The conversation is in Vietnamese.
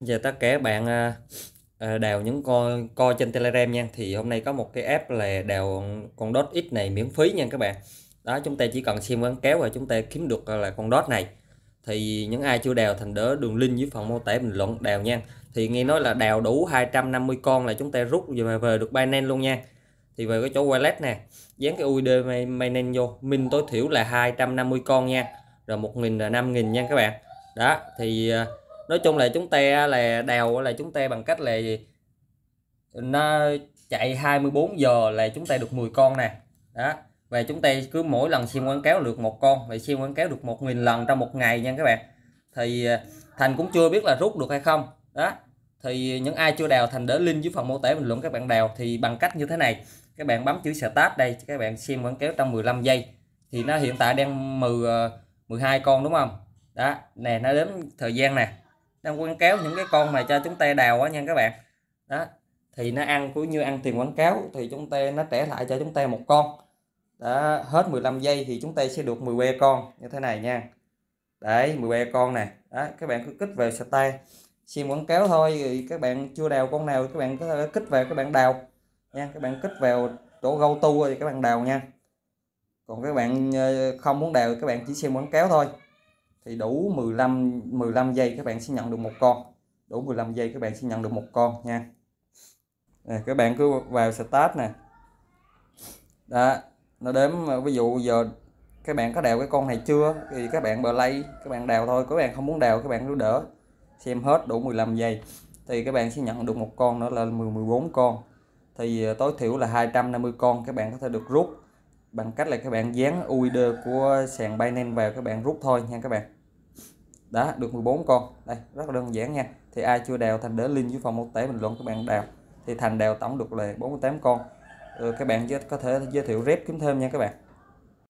giờ ta cả bạn à, à, đào những coi co trên telegram nha thì hôm nay có một cái app là đào con dot x này miễn phí nha các bạn đó chúng ta chỉ cần xem quảng kéo và chúng ta kiếm được là con dot này thì những ai chưa đào thành đỡ đường link dưới phần mô tả bình luận đào nha thì nghe nói là đào đủ 250 con là chúng ta rút về, về được Binance luôn nha thì về cái chỗ wallet nè dán cái UID Binance vô min tối thiểu là 250 con nha rồi 1.000 là 5.000 nha các bạn đó thì à, nói chung là chúng ta là đào là chúng ta bằng cách là gì nó chạy 24 giờ là chúng ta được 10 con nè đó và chúng ta cứ mỗi lần xem quảng cáo được một con thì xem quảng cáo được một nghìn lần trong một ngày nha các bạn thì à, thành cũng chưa biết là rút được hay không đó thì những ai chưa đào thành để link dưới phần mô tả bình luận các bạn đào thì bằng cách như thế này các bạn bấm chữ start đây các bạn xem quảng cáo trong 15 giây thì nó hiện tại đang 10 12 à, con đúng không đó nè nó đến thời gian nè đang quảng cáo những cái con mà cho chúng ta đào á nha các bạn đó thì nó ăn cũng như ăn tiền quảng cáo thì chúng ta nó trẻ lại cho chúng ta một con đó hết 15 giây thì chúng ta sẽ được 10 que con như thế này nha đấy 10 que con nè đó các bạn cứ kích về style sim quảng cáo thôi thì các bạn chưa đào con nào các bạn có thể kích về các bạn đào nha các bạn kích vào chỗ gâu tu thì các bạn đào nha còn các bạn ờ, không muốn đào các bạn chỉ xem quảng cáo thôi thì đủ 15 15 giây các bạn sẽ nhận được một con đủ 15 giây các bạn sẽ nhận được một con nha nè, các bạn cứ vào start nè đó nó đếm ví dụ giờ các bạn có đào cái con này chưa thì các bạn bờ lay các bạn đào thôi các bạn không muốn đào các bạn cứ đỡ xem hết đủ 15 giây thì các bạn sẽ nhận được một con nữa là 10 14 con thì tối thiểu là 250 con các bạn có thể được rút bằng cách là các bạn dán UID của sàn Binance vào các bạn rút thôi nha các bạn đã được 14 con đây rất là đơn giản nha thì ai chưa đào thành để link dưới phòng mô tả bình luận các bạn đào thì thành đào tổng được là 48 con ừ, các bạn có thể giới thiệu rep kiếm thêm nha các bạn